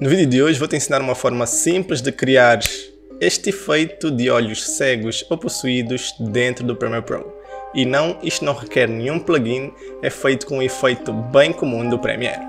No vídeo de hoje vou te ensinar uma forma simples de criar este efeito de olhos cegos ou possuídos dentro do Premiere Pro. E não, isto não requer nenhum plugin, é feito com um efeito bem comum do Premiere.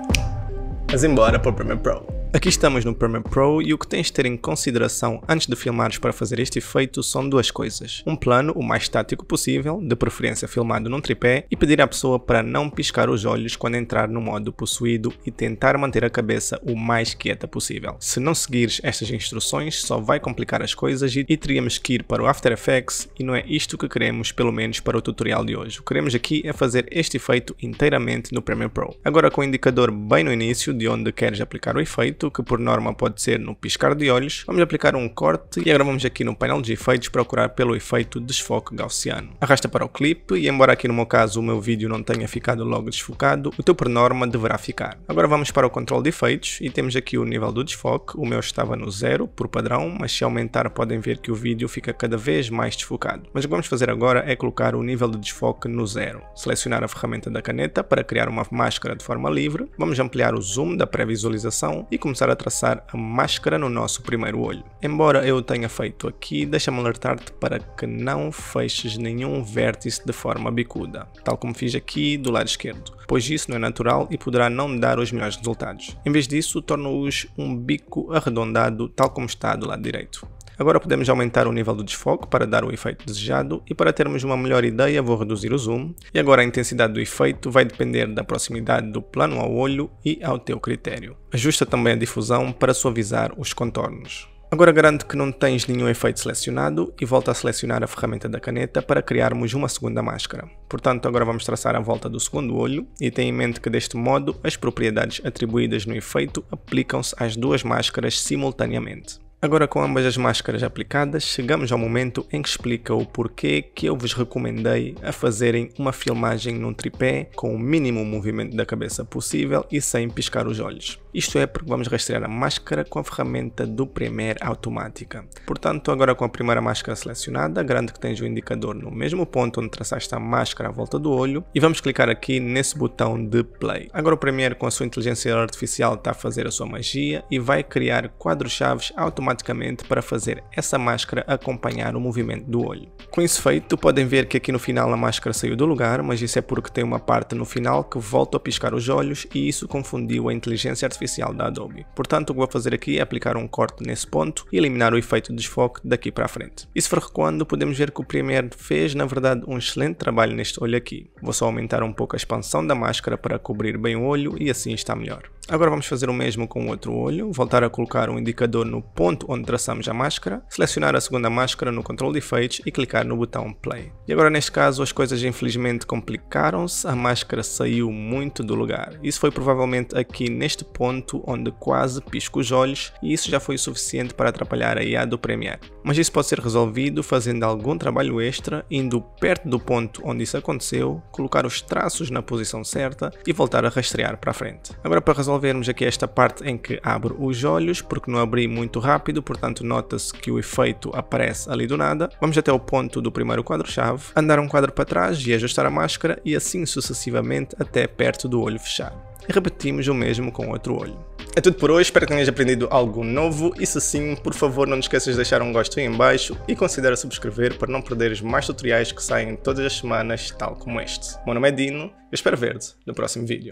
Mas embora para o Premiere Pro. Aqui estamos no Premiere Pro e o que tens de ter em consideração antes de filmares para fazer este efeito são duas coisas. Um plano o mais estático possível, de preferência filmado num tripé, e pedir à pessoa para não piscar os olhos quando entrar no modo possuído e tentar manter a cabeça o mais quieta possível. Se não seguires estas instruções, só vai complicar as coisas e, e teríamos que ir para o After Effects e não é isto que queremos, pelo menos para o tutorial de hoje. O que queremos aqui é fazer este efeito inteiramente no Premiere Pro. Agora com o indicador bem no início de onde queres aplicar o efeito, efeito, que por norma pode ser no piscar de olhos, vamos aplicar um corte e agora vamos aqui no painel de efeitos procurar pelo efeito desfoque gaussiano. Arrasta para o clipe e embora aqui no meu caso o meu vídeo não tenha ficado logo desfocado, o teu por norma deverá ficar. Agora vamos para o controle de efeitos e temos aqui o nível do desfoque, o meu estava no zero por padrão, mas se aumentar podem ver que o vídeo fica cada vez mais desfocado. Mas o que vamos fazer agora é colocar o nível de desfoque no zero. Selecionar a ferramenta da caneta para criar uma máscara de forma livre, vamos ampliar o zoom da pré-visualização e começar começar a traçar a máscara no nosso primeiro olho. Embora eu tenha feito aqui, deixa-me alertar-te para que não feches nenhum vértice de forma bicuda, tal como fiz aqui do lado esquerdo, pois isso não é natural e poderá não dar os melhores resultados. Em vez disso, torna-os um bico arredondado, tal como está do lado direito. Agora podemos aumentar o nível do desfoque para dar o efeito desejado e para termos uma melhor ideia vou reduzir o zoom. E agora a intensidade do efeito vai depender da proximidade do plano ao olho e ao teu critério. Ajusta também a difusão para suavizar os contornos. Agora garanto que não tens nenhum efeito selecionado e volta a selecionar a ferramenta da caneta para criarmos uma segunda máscara. Portanto, agora vamos traçar a volta do segundo olho e tenha em mente que deste modo as propriedades atribuídas no efeito aplicam-se às duas máscaras simultaneamente. Agora com ambas as máscaras aplicadas, chegamos ao momento em que explica o porquê que eu vos recomendei a fazerem uma filmagem num tripé com o mínimo movimento da cabeça possível e sem piscar os olhos. Isto é porque vamos rastrear a máscara com a ferramenta do Premiere automática. Portanto, agora com a primeira máscara selecionada, grande que tens o indicador no mesmo ponto onde traçaste a máscara à volta do olho e vamos clicar aqui nesse botão de play. Agora o Premiere com a sua inteligência artificial está a fazer a sua magia e vai criar quadros-chaves automáticos automaticamente para fazer essa máscara acompanhar o movimento do olho. Com isso feito, podem ver que aqui no final a máscara saiu do lugar, mas isso é porque tem uma parte no final que volta a piscar os olhos e isso confundiu a inteligência artificial da Adobe. Portanto, o que vou fazer aqui é aplicar um corte nesse ponto e eliminar o efeito de desfoque daqui para a frente. E se for recuando, podemos ver que o Premiere fez, na verdade, um excelente trabalho neste olho aqui. Vou só aumentar um pouco a expansão da máscara para cobrir bem o olho e assim está melhor. Agora vamos fazer o mesmo com o outro olho, voltar a colocar o um indicador no ponto onde traçamos a máscara, selecionar a segunda máscara no de Effects e clicar no botão Play. E agora neste caso as coisas infelizmente complicaram-se, a máscara saiu muito do lugar. Isso foi provavelmente aqui neste ponto onde quase pisco os olhos e isso já foi o suficiente para atrapalhar a IA do Premiere. Mas isso pode ser resolvido fazendo algum trabalho extra, indo perto do ponto onde isso aconteceu, colocar os traços na posição certa e voltar a rastrear para a frente. Agora para resolver vermos aqui esta parte em que abro os olhos, porque não abri muito rápido, portanto nota-se que o efeito aparece ali do nada. Vamos até o ponto do primeiro quadro-chave, andar um quadro para trás e ajustar a máscara e assim sucessivamente até perto do olho fechado. E repetimos o mesmo com outro olho. É tudo por hoje, espero que tenhas aprendido algo novo e se sim, por favor não te esqueças de deixar um gosto aí em baixo e considera subscrever para não perderes mais tutoriais que saem todas as semanas, tal como este. Meu nome é Dino, eu espero ver-te no próximo vídeo.